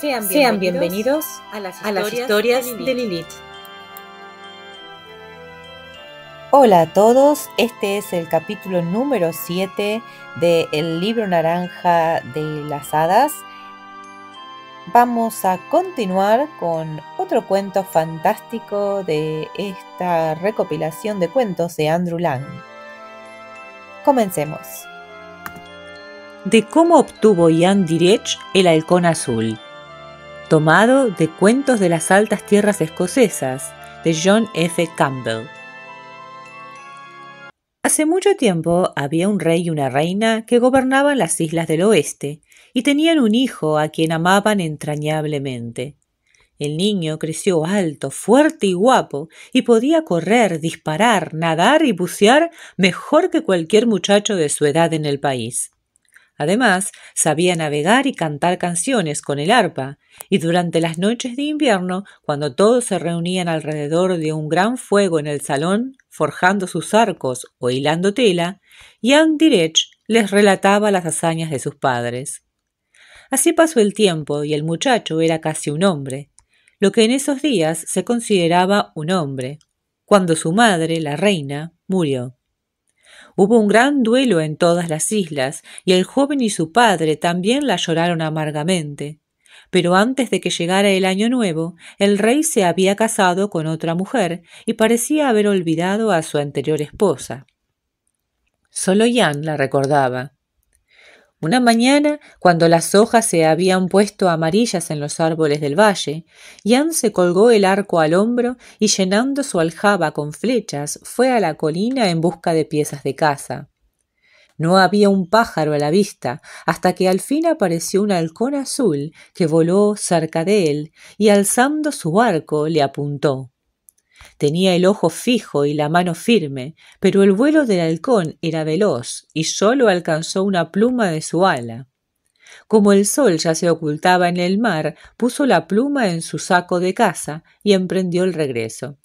Sean bienvenidos, a, las historias de Lilith. Hola a todos, este es el capítulo número 7 del libro naranja de las hadas. Vamos a continuar con otro cuento fantástico de esta recopilación de cuentos de Andrew Lang. Comencemos. De cómo obtuvo Ian Direch el halcón azul tomado de Cuentos de las Altas Tierras Escocesas de John F. Campbell. Hace mucho tiempo había un rey y una reina que gobernaban las islas del oeste y tenían un hijo a quien amaban entrañablemente. El niño creció alto, fuerte y guapo, y podía correr, disparar, nadar y bucear mejor que cualquier muchacho de su edad en el país. Además, sabía navegar y cantar canciones con el arpa, y durante las noches de invierno, cuando todos se reunían alrededor de un gran fuego en el salón, forjando sus arcos o hilando tela, Jan Direch les relataba las hazañas de sus padres. Así pasó el tiempo y el muchacho era casi un hombre, lo que en esos días se consideraba un hombre, cuando su madre, la reina, murió. Hubo un gran duelo en todas las islas, y el joven y su padre también la lloraron amargamente. Pero antes de que llegara el año nuevo, el rey se había casado con otra mujer y parecía haber olvidado a su anterior esposa. Solo Jan la recordaba, una mañana, cuando las hojas se habían puesto amarillas en los árboles del valle, Jan se colgó el arco al hombro y llenando su aljaba con flechas, fue a la colina en busca de piezas de caza. No había un pájaro a la vista, hasta que al fin apareció un halcón azul que voló cerca de él y alzando su arco le apuntó. Tenía el ojo fijo y la mano firme, pero el vuelo del halcón era veloz y solo alcanzó una pluma de su ala. Como el sol ya se ocultaba en el mar, puso la pluma en su saco de caza y emprendió el regreso.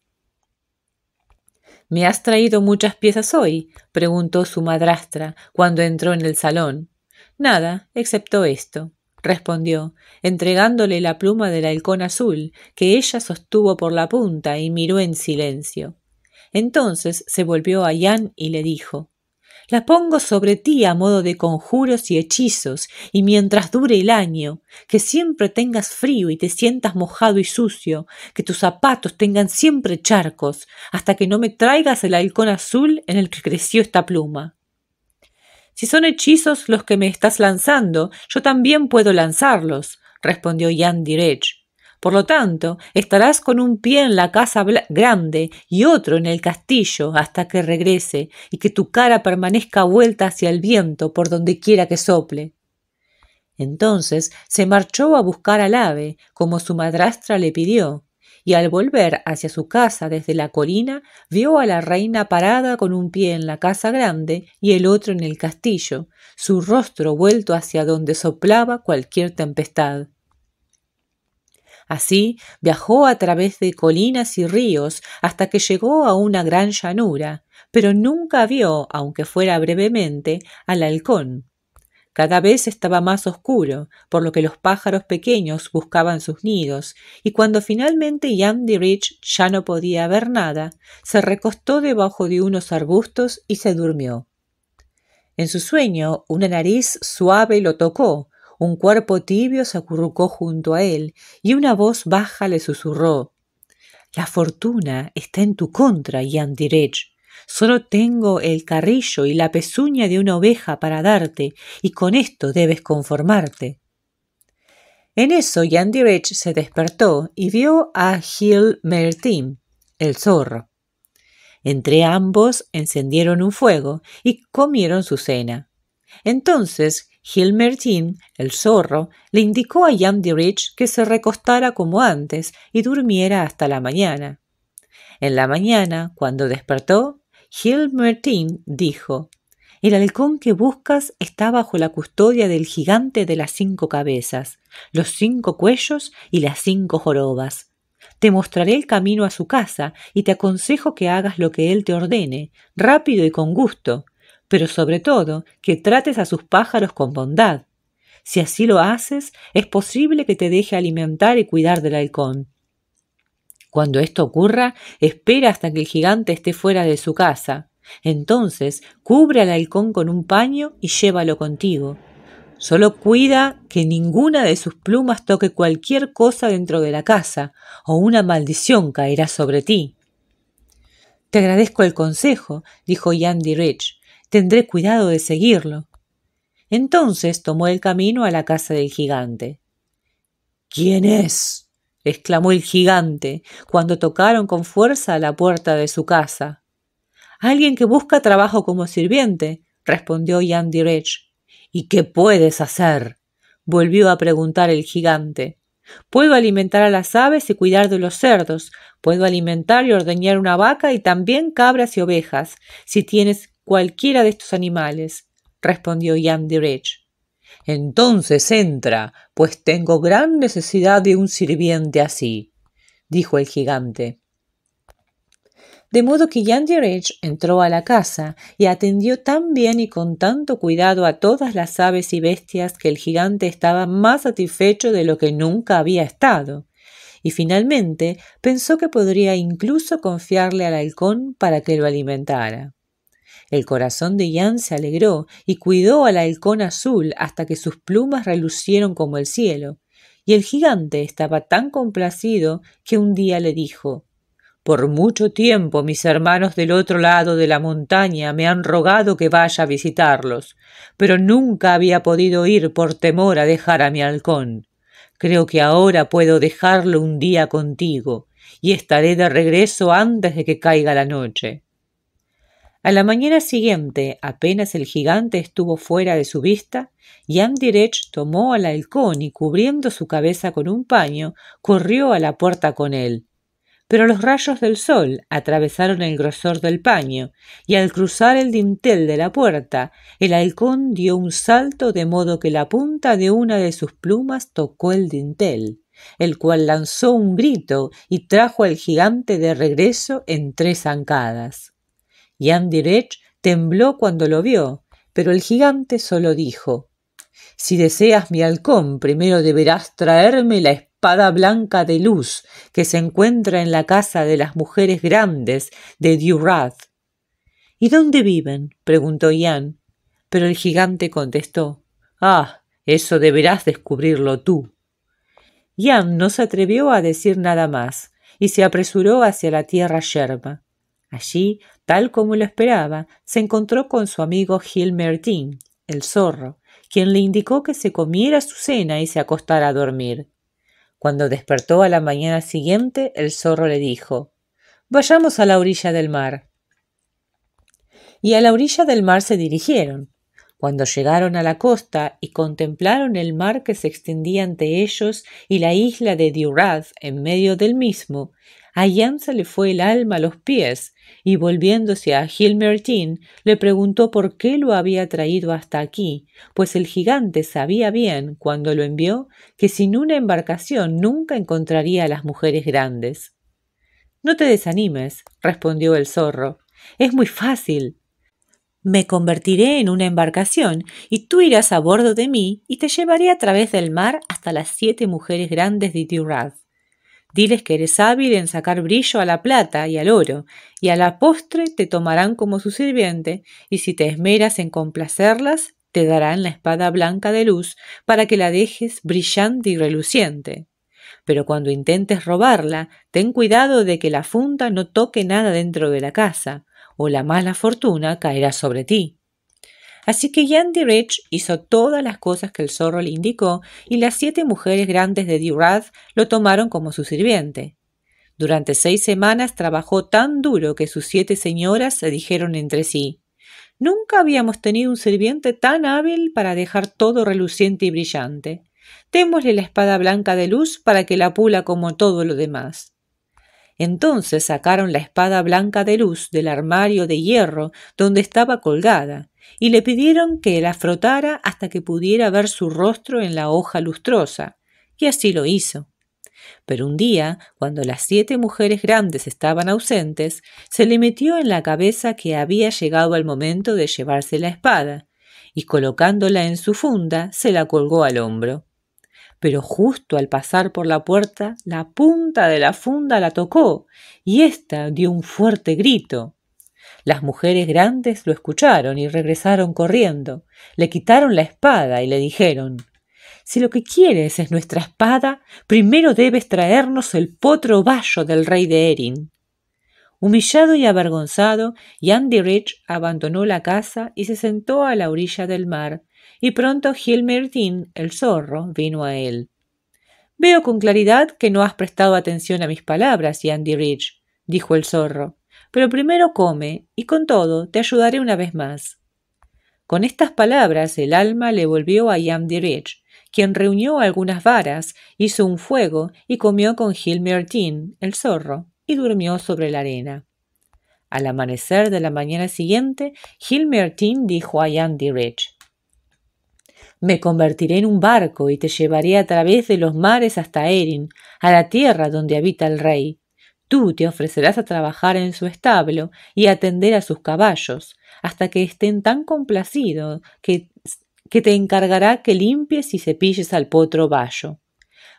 ¿Me has traído muchas piezas hoy? preguntó su madrastra cuando entró en el salón. Nada, excepto esto respondió, entregándole la pluma del halcón azul, que ella sostuvo por la punta y miró en silencio. Entonces se volvió a Jan y le dijo La pongo sobre ti a modo de conjuros y hechizos, y mientras dure el año, que siempre tengas frío y te sientas mojado y sucio, que tus zapatos tengan siempre charcos, hasta que no me traigas el halcón azul en el que creció esta pluma. Si son hechizos los que me estás lanzando, yo también puedo lanzarlos, respondió Jan Direch. Por lo tanto, estarás con un pie en la casa grande y otro en el castillo hasta que regrese y que tu cara permanezca vuelta hacia el viento por donde quiera que sople. Entonces se marchó a buscar al ave, como su madrastra le pidió, y al volver hacia su casa desde la colina vio a la reina parada con un pie en la casa grande y el otro en el castillo, su rostro vuelto hacia donde soplaba cualquier tempestad. Así viajó a través de colinas y ríos hasta que llegó a una gran llanura, pero nunca vio, aunque fuera brevemente, al halcón, cada vez estaba más oscuro, por lo que los pájaros pequeños buscaban sus nidos, y cuando finalmente Yandy ya no podía ver nada, se recostó debajo de unos arbustos y se durmió. En su sueño, una nariz suave lo tocó, un cuerpo tibio se acurrucó junto a él, y una voz baja le susurró La fortuna está en tu contra, Yandy Solo tengo el carrillo y la pezuña de una oveja para darte, y con esto debes conformarte. En eso Yandirich se despertó y vio a Gil Mertin, el zorro. Entre ambos encendieron un fuego y comieron su cena. Entonces Gil Mertin, el zorro, le indicó a Yandirich que se recostara como antes y durmiera hasta la mañana. En la mañana, cuando despertó, Hilmertin dijo, el halcón que buscas está bajo la custodia del gigante de las cinco cabezas, los cinco cuellos y las cinco jorobas. Te mostraré el camino a su casa y te aconsejo que hagas lo que él te ordene, rápido y con gusto, pero sobre todo que trates a sus pájaros con bondad. Si así lo haces, es posible que te deje alimentar y cuidar del halcón. Cuando esto ocurra, espera hasta que el gigante esté fuera de su casa. Entonces, cubre al halcón con un paño y llévalo contigo. Solo cuida que ninguna de sus plumas toque cualquier cosa dentro de la casa, o una maldición caerá sobre ti. Te agradezco el consejo, dijo Yandy Rich. Tendré cuidado de seguirlo. Entonces tomó el camino a la casa del gigante. ¿Quién es? exclamó el gigante cuando tocaron con fuerza la puerta de su casa. Alguien que busca trabajo como sirviente, respondió Jan Direch. ¿Y qué puedes hacer? volvió a preguntar el gigante. Puedo alimentar a las aves y cuidar de los cerdos, puedo alimentar y ordeñar una vaca y también cabras y ovejas, si tienes cualquiera de estos animales, respondió Jan entonces entra, pues tengo gran necesidad de un sirviente así, dijo el gigante. De modo que Yandirech entró a la casa y atendió tan bien y con tanto cuidado a todas las aves y bestias que el gigante estaba más satisfecho de lo que nunca había estado. Y finalmente pensó que podría incluso confiarle al halcón para que lo alimentara. El corazón de Jan se alegró y cuidó al halcón azul hasta que sus plumas relucieron como el cielo. Y el gigante estaba tan complacido que un día le dijo Por mucho tiempo mis hermanos del otro lado de la montaña me han rogado que vaya a visitarlos, pero nunca había podido ir por temor a dejar a mi halcón. Creo que ahora puedo dejarlo un día contigo, y estaré de regreso antes de que caiga la noche. A la mañana siguiente, apenas el gigante estuvo fuera de su vista, Yandirech tomó al halcón y cubriendo su cabeza con un paño, corrió a la puerta con él. Pero los rayos del sol atravesaron el grosor del paño, y al cruzar el dintel de la puerta, el halcón dio un salto de modo que la punta de una de sus plumas tocó el dintel, el cual lanzó un grito y trajo al gigante de regreso en tres zancadas. Yandirech tembló cuando lo vio, pero el gigante solo dijo Si deseas mi halcón, primero deberás traerme la espada blanca de luz que se encuentra en la casa de las mujeres grandes de Durath. ¿Y dónde viven? preguntó Ian, pero el gigante contestó Ah, eso deberás descubrirlo tú. Ian no se atrevió a decir nada más y se apresuró hacia la tierra yerba. Allí, tal como lo esperaba, se encontró con su amigo Gil Mertin, el zorro, quien le indicó que se comiera su cena y se acostara a dormir. Cuando despertó a la mañana siguiente, el zorro le dijo Vayamos a la orilla del mar. Y a la orilla del mar se dirigieron. Cuando llegaron a la costa y contemplaron el mar que se extendía ante ellos y la isla de Duraz en medio del mismo, a le fue el alma a los pies, y volviéndose a Gilmertin, le preguntó por qué lo había traído hasta aquí, pues el gigante sabía bien, cuando lo envió, que sin una embarcación nunca encontraría a las mujeres grandes. No te desanimes, respondió el zorro. Es muy fácil. Me convertiré en una embarcación y tú irás a bordo de mí y te llevaré a través del mar hasta las siete mujeres grandes de Diles que eres hábil en sacar brillo a la plata y al oro, y a la postre te tomarán como su sirviente, y si te esmeras en complacerlas, te darán la espada blanca de luz para que la dejes brillante y reluciente. Pero cuando intentes robarla, ten cuidado de que la funda no toque nada dentro de la casa, o la mala fortuna caerá sobre ti. Así que Rich hizo todas las cosas que el zorro le indicó y las siete mujeres grandes de Durath lo tomaron como su sirviente. Durante seis semanas trabajó tan duro que sus siete señoras se dijeron entre sí Nunca habíamos tenido un sirviente tan hábil para dejar todo reluciente y brillante. Démosle la espada blanca de luz para que la pula como todo lo demás. Entonces sacaron la espada blanca de luz del armario de hierro donde estaba colgada y le pidieron que la frotara hasta que pudiera ver su rostro en la hoja lustrosa, y así lo hizo. Pero un día, cuando las siete mujeres grandes estaban ausentes, se le metió en la cabeza que había llegado el momento de llevarse la espada, y colocándola en su funda, se la colgó al hombro. Pero justo al pasar por la puerta, la punta de la funda la tocó, y ésta dio un fuerte grito. Las mujeres grandes lo escucharon y regresaron corriendo. Le quitaron la espada y le dijeron Si lo que quieres es nuestra espada, primero debes traernos el potro vallo del rey de Erin. Humillado y avergonzado, Yandy Rich abandonó la casa y se sentó a la orilla del mar, y pronto Gilmertin, el zorro, vino a él. Veo con claridad que no has prestado atención a mis palabras, Yandy Ridge», dijo el zorro pero primero come, y con todo te ayudaré una vez más. Con estas palabras el alma le volvió a Yamdirich, quien reunió algunas varas, hizo un fuego y comió con Gilmertin, el zorro, y durmió sobre la arena. Al amanecer de la mañana siguiente, Gilmertin dijo a Yamdirich, me convertiré en un barco y te llevaré a través de los mares hasta Erin, a la tierra donde habita el rey. Tú te ofrecerás a trabajar en su establo y atender a sus caballos, hasta que estén tan complacidos que, te encargará que limpies y cepilles al potro bayo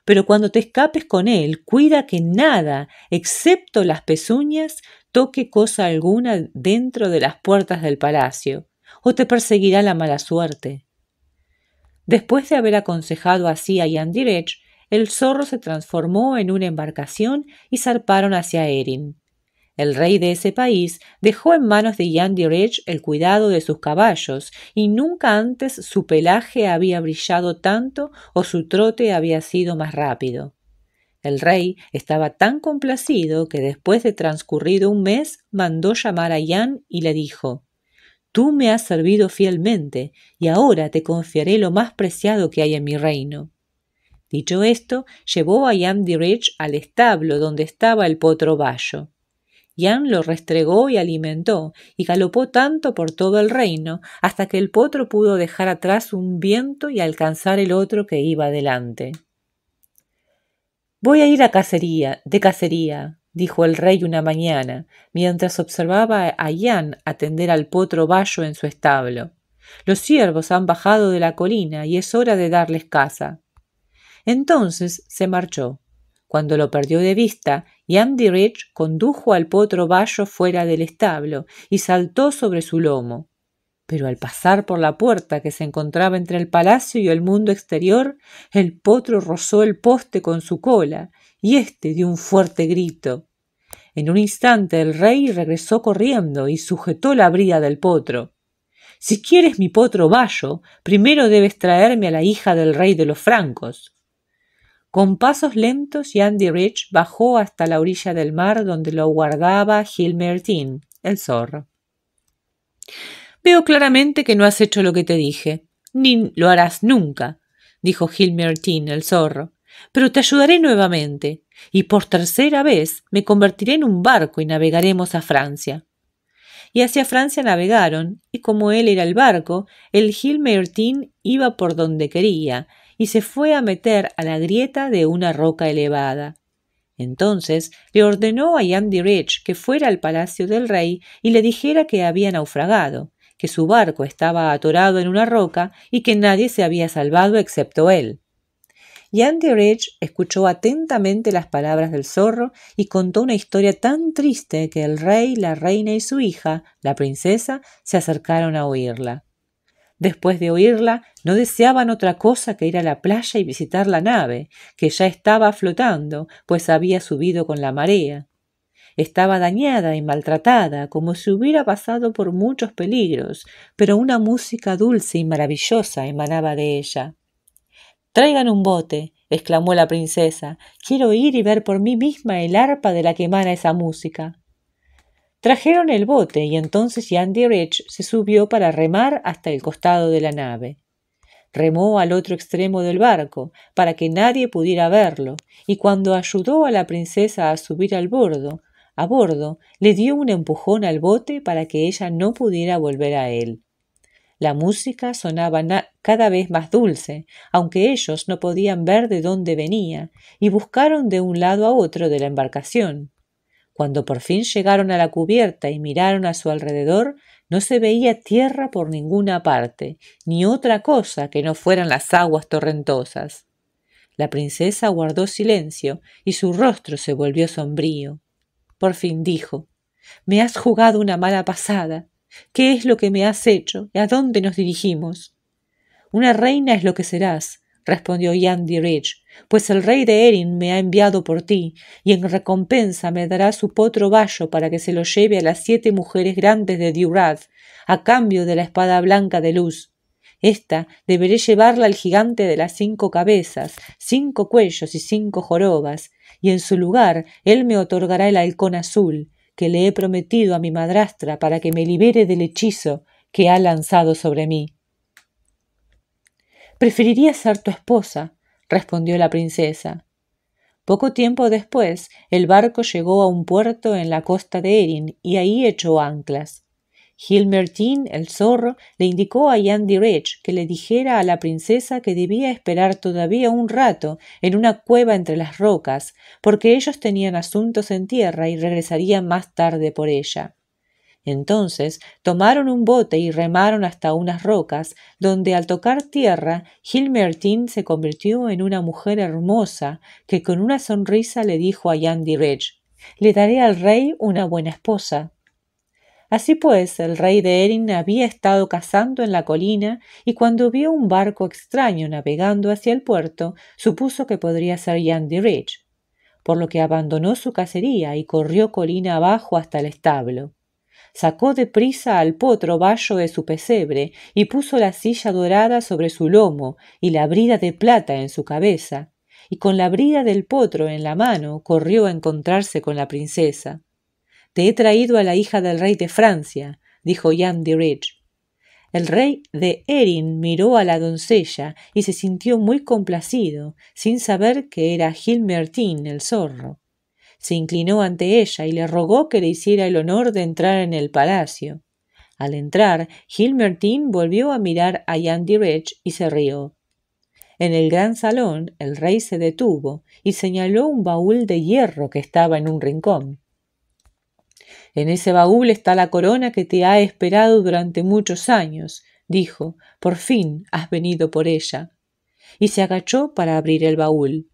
pero cuando te escapes con él, cuida que nada, excepto las pezuñas, toque cosa alguna dentro de las puertas del palacio, o te perseguirá la mala suerte. Después de haber aconsejado así a Yandirech, el zorro se transformó en una embarcación y zarparon hacia Erin. El rey de ese país dejó en manos de Jan Direch el cuidado de sus caballos, y nunca antes su pelaje había brillado tanto o su trote había sido más rápido. El rey estaba tan complacido que después de transcurrido un mes mandó llamar a Jan y le dijo Tú me has servido fielmente, y ahora te confiaré lo más preciado que hay en mi reino. Dicho esto, llevó a Jan Dirich al establo donde estaba el potro bayo. Jan lo restregó y alimentó, y galopó tanto por todo el reino, hasta que el potro pudo dejar atrás un viento y alcanzar el otro que iba adelante. Voy a ir a cacería, de cacería, dijo el rey una mañana, mientras observaba a Ian atender al potro bayo en su establo. Los ciervos han bajado de la colina y es hora de darles caza. Entonces se marchó. Cuando lo perdió de vista, Andy Rich condujo al potro bayo fuera del establo y saltó sobre su lomo. Pero al pasar por la puerta que se encontraba entre el palacio y el mundo exterior, el potro rozó el poste con su cola y éste dio un fuerte grito. En un instante el rey regresó corriendo y sujetó la brida del potro. Si quieres mi potro bayo, primero debes traerme a la hija del rey de los francos. Con pasos lentos, Andy Rich bajó hasta la orilla del mar donde lo guardaba Gilmertin, el zorro. Veo claramente que no has hecho lo que te dije, ni lo harás nunca, dijo Gilmertin, el zorro, pero te ayudaré nuevamente, y por tercera vez me convertiré en un barco y navegaremos a Francia. Y hacia Francia navegaron, y como él era el barco, el Gilmertin iba por donde quería, y se fue a meter a la grieta de una roca elevada. Entonces le ordenó a Andy Rich que fuera al palacio del rey y le dijera que había naufragado, que su barco estaba atorado en una roca y que nadie se había salvado excepto él. Yandy Rich escuchó atentamente las palabras del zorro y contó una historia tan triste que el rey, la reina y su hija, la princesa, se acercaron a oírla. Después de oírla, no deseaban otra cosa que ir a la playa y visitar la nave, que ya estaba flotando, pues había subido con la marea. Estaba dañada y maltratada, como si hubiera pasado por muchos peligros, pero una música dulce y maravillosa emanaba de ella. Traigan un bote, exclamó la princesa. Quiero ir y ver por mí misma el arpa de la que emana esa música. Trajeron el bote y entonces Andy Rich se subió para remar hasta el costado de la nave. Remó al otro extremo del barco para que nadie pudiera verlo y cuando ayudó a la princesa a subir al bordo, a bordo, le dio un empujón al bote para que ella no pudiera volver a él. La música sonaba cada vez más dulce, aunque ellos no podían ver de dónde venía, y buscaron de un lado a otro de la embarcación. Cuando por fin llegaron a la cubierta y miraron a su alrededor, no se veía tierra por ninguna parte, ni otra cosa que no fueran las aguas torrentosas. La princesa guardó silencio y su rostro se volvió sombrío. Por fin dijo Me has jugado una mala pasada. ¿Qué es lo que me has hecho? ¿Y a dónde nos dirigimos? Una reina es lo que serás, respondió Ridge—, pues el rey de Erin me ha enviado por ti, y en recompensa me dará su potro vallo para que se lo lleve a las siete mujeres grandes de Diurad, a cambio de la espada blanca de luz. Esta deberé llevarla al gigante de las cinco cabezas, cinco cuellos y cinco jorobas, y en su lugar él me otorgará el halcón azul, que le he prometido a mi madrastra para que me libere del hechizo que ha lanzado sobre mí. Preferiría ser tu esposa, respondió la princesa. Poco tiempo después, el barco llegó a un puerto en la costa de Erin y ahí echó anclas. Gilmertin, el zorro, le indicó a Yandy Rich que le dijera a la princesa que debía esperar todavía un rato en una cueva entre las rocas, porque ellos tenían asuntos en tierra y regresarían más tarde por ella. Entonces tomaron un bote y remaron hasta unas rocas, donde al tocar tierra Gilmertin se convirtió en una mujer hermosa que con una sonrisa le dijo a Yandy Ridge Le daré al rey una buena esposa. Así pues, el rey de Erin había estado cazando en la colina y cuando vio un barco extraño navegando hacia el puerto, supuso que podría ser Yandy Ridge, por lo que abandonó su cacería y corrió colina abajo hasta el establo. Sacó de prisa al potro bayo de su pesebre y puso la silla dorada sobre su lomo y la brida de plata en su cabeza, y con la brida del potro en la mano corrió a encontrarse con la princesa. Te he traído a la hija del rey de Francia, dijo Jan de El rey de Erin miró a la doncella y se sintió muy complacido, sin saber que era Gilmertín el zorro se inclinó ante ella y le rogó que le hiciera el honor de entrar en el palacio. Al entrar, Gilmertin volvió a mirar a Yandirech y se rió. En el gran salón, el rey se detuvo y señaló un baúl de hierro que estaba en un rincón. En ese baúl está la corona que te ha esperado durante muchos años, dijo, por fin has venido por ella. Y se agachó para abrir el baúl.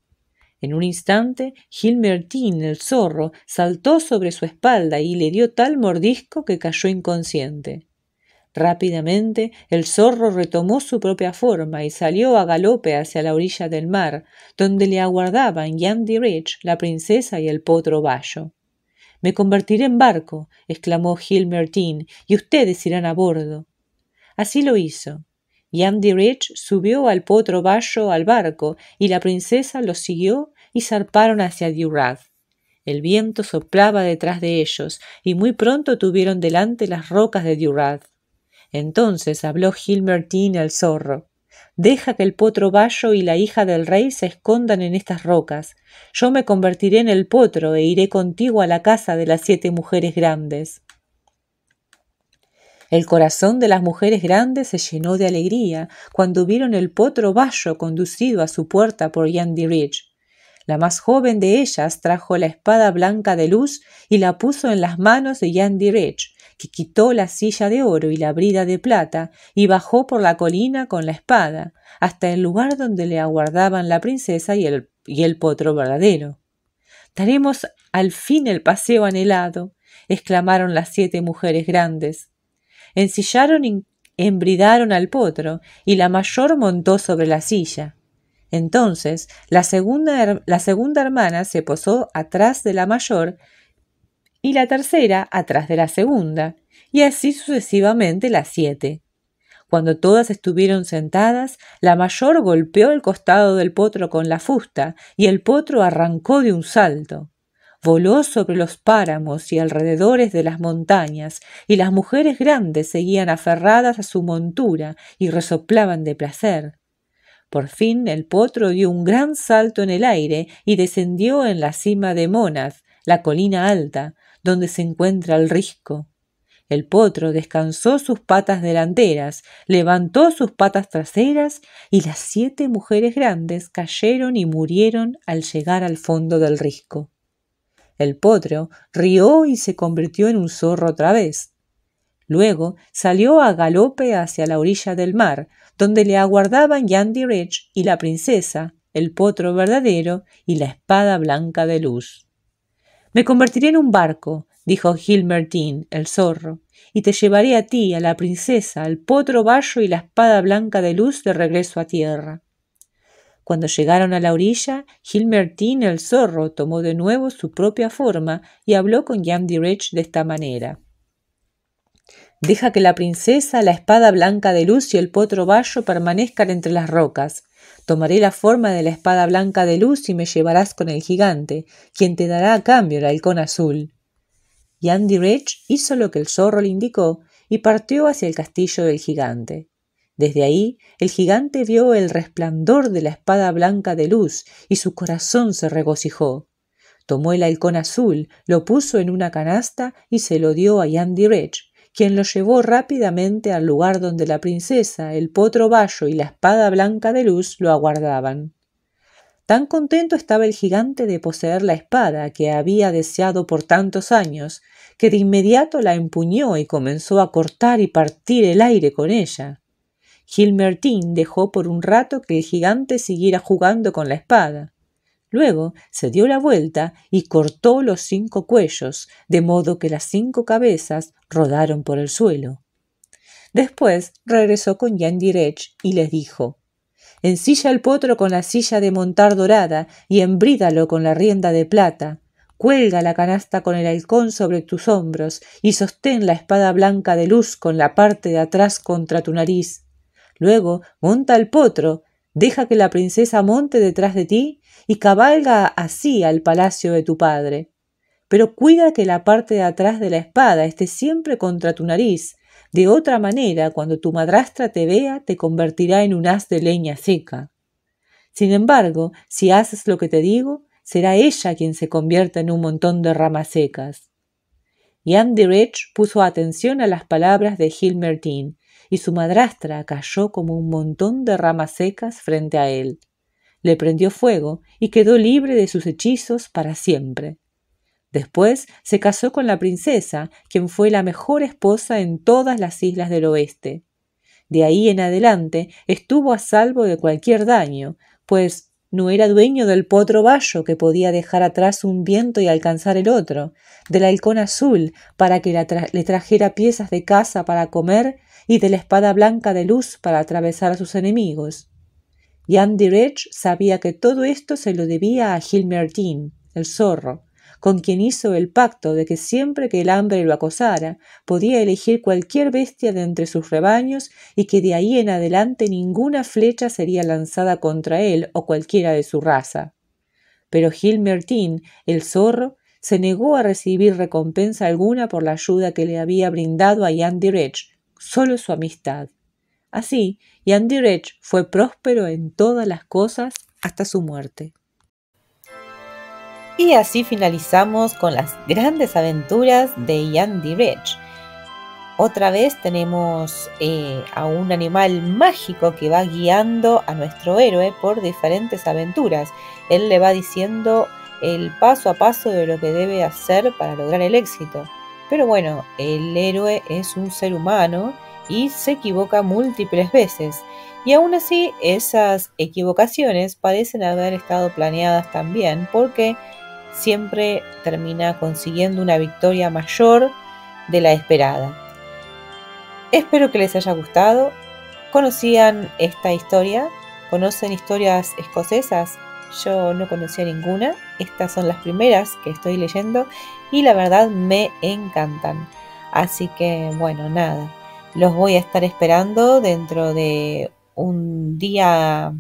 En un instante, Gilmertín, el zorro, saltó sobre su espalda y le dio tal mordisco que cayó inconsciente. Rápidamente el zorro retomó su propia forma y salió a galope hacia la orilla del mar, donde le aguardaban Yandy Rich, la princesa y el potro Bayo. Me convertiré en barco, exclamó Gilmertín, y ustedes irán a bordo. Así lo hizo y Andy subió al potro bayo al barco y la princesa los siguió y zarparon hacia Durath. El viento soplaba detrás de ellos y muy pronto tuvieron delante las rocas de Durath. Entonces habló Gilmertín al zorro. Deja que el potro bayo y la hija del rey se escondan en estas rocas. Yo me convertiré en el potro e iré contigo a la casa de las siete mujeres grandes. El corazón de las mujeres grandes se llenó de alegría cuando vieron el potro bayo conducido a su puerta por Yandy Ridge. La más joven de ellas trajo la espada blanca de luz y la puso en las manos de Yandy Ridge, que quitó la silla de oro y la brida de plata y bajó por la colina con la espada, hasta el lugar donde le aguardaban la princesa y el, y el potro verdadero. Daremos al fin el paseo anhelado, exclamaron las siete mujeres grandes ensillaron y embridaron al potro, y la mayor montó sobre la silla. Entonces la segunda, la segunda hermana se posó atrás de la mayor y la tercera atrás de la segunda, y así sucesivamente las siete. Cuando todas estuvieron sentadas, la mayor golpeó el costado del potro con la fusta, y el potro arrancó de un salto voló sobre los páramos y alrededores de las montañas, y las mujeres grandes seguían aferradas a su montura y resoplaban de placer. Por fin el potro dio un gran salto en el aire y descendió en la cima de Monas, la colina alta, donde se encuentra el risco. El potro descansó sus patas delanteras, levantó sus patas traseras y las siete mujeres grandes cayeron y murieron al llegar al fondo del risco. El potro rió y se convirtió en un zorro otra vez. Luego salió a galope hacia la orilla del mar, donde le aguardaban Yandy y la princesa, el potro verdadero y la espada blanca de luz. Me convertiré en un barco, dijo Gilmertin, el zorro, y te llevaré a ti, a la princesa, al potro bayo y la espada blanca de luz de regreso a tierra. Cuando llegaron a la orilla, Gilmertín el zorro tomó de nuevo su propia forma y habló con Yandirech de esta manera. Deja que la princesa, la espada blanca de luz y el potro bayo permanezcan entre las rocas. Tomaré la forma de la espada blanca de luz y me llevarás con el gigante, quien te dará a cambio el halcón azul. Yandirech hizo lo que el zorro le indicó y partió hacia el castillo del gigante. Desde ahí el gigante vio el resplandor de la espada blanca de luz y su corazón se regocijó. Tomó el halcón azul, lo puso en una canasta y se lo dio a Yandy Rich, quien lo llevó rápidamente al lugar donde la princesa, el potro bayo y la espada blanca de luz lo aguardaban. Tan contento estaba el gigante de poseer la espada que había deseado por tantos años, que de inmediato la empuñó y comenzó a cortar y partir el aire con ella. Gilmertín dejó por un rato que el gigante siguiera jugando con la espada. Luego se dio la vuelta y cortó los cinco cuellos, de modo que las cinco cabezas rodaron por el suelo. Después regresó con Yandirech y les dijo Ensilla el potro con la silla de montar dorada y embrídalo con la rienda de plata. Cuelga la canasta con el halcón sobre tus hombros y sostén la espada blanca de luz con la parte de atrás contra tu nariz. Luego monta el potro, deja que la princesa monte detrás de ti y cabalga así al palacio de tu padre. Pero cuida que la parte de atrás de la espada esté siempre contra tu nariz. De otra manera, cuando tu madrastra te vea, te convertirá en un haz de leña seca. Sin embargo, si haces lo que te digo, será ella quien se convierta en un montón de ramas secas. Jan de puso atención a las palabras de Gilmertin y su madrastra cayó como un montón de ramas secas frente a él. Le prendió fuego y quedó libre de sus hechizos para siempre. Después se casó con la princesa, quien fue la mejor esposa en todas las islas del oeste. De ahí en adelante estuvo a salvo de cualquier daño, pues no era dueño del potro bayo que podía dejar atrás un viento y alcanzar el otro, del halcón azul para que le trajera piezas de caza para comer y de la espada blanca de luz para atravesar a sus enemigos. Y Andy sabía que todo esto se lo debía a Gilmertin, el zorro, con quien hizo el pacto de que siempre que el hambre lo acosara, podía elegir cualquier bestia de entre sus rebaños y que de ahí en adelante ninguna flecha sería lanzada contra él o cualquiera de su raza. Pero Gil el zorro, se negó a recibir recompensa alguna por la ayuda que le había brindado a Jan solo su amistad. Así, Jan fue próspero en todas las cosas hasta su muerte. Y así finalizamos con las grandes aventuras de Yandy Rich. Otra vez tenemos eh, a un animal mágico que va guiando a nuestro héroe por diferentes aventuras. Él le va diciendo el paso a paso de lo que debe hacer para lograr el éxito. Pero bueno, el héroe es un ser humano y se equivoca múltiples veces. Y aún así, esas equivocaciones parecen haber estado planeadas también porque siempre termina consiguiendo una victoria mayor de la esperada. Espero que les haya gustado. ¿Conocían esta historia? ¿Conocen historias escocesas? Yo no conocía ninguna. Estas son las primeras que estoy leyendo y la verdad me encantan. Así que bueno, nada. Los voy a estar esperando dentro de un día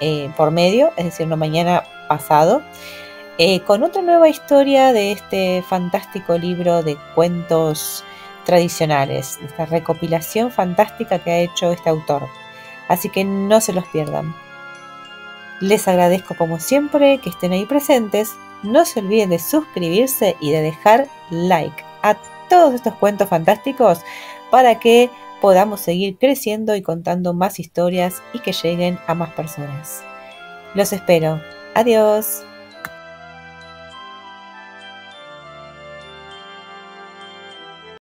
eh, por medio, es decir, no mañana pasado. Eh, con otra nueva historia de este fantástico libro de cuentos tradicionales, esta recopilación fantástica que ha hecho este autor. Así que no se los pierdan. Les agradezco como siempre que estén ahí presentes. No se olviden de suscribirse y de dejar like a todos estos cuentos fantásticos para que podamos seguir creciendo y contando más historias y que lleguen a más personas. Los espero. Adiós.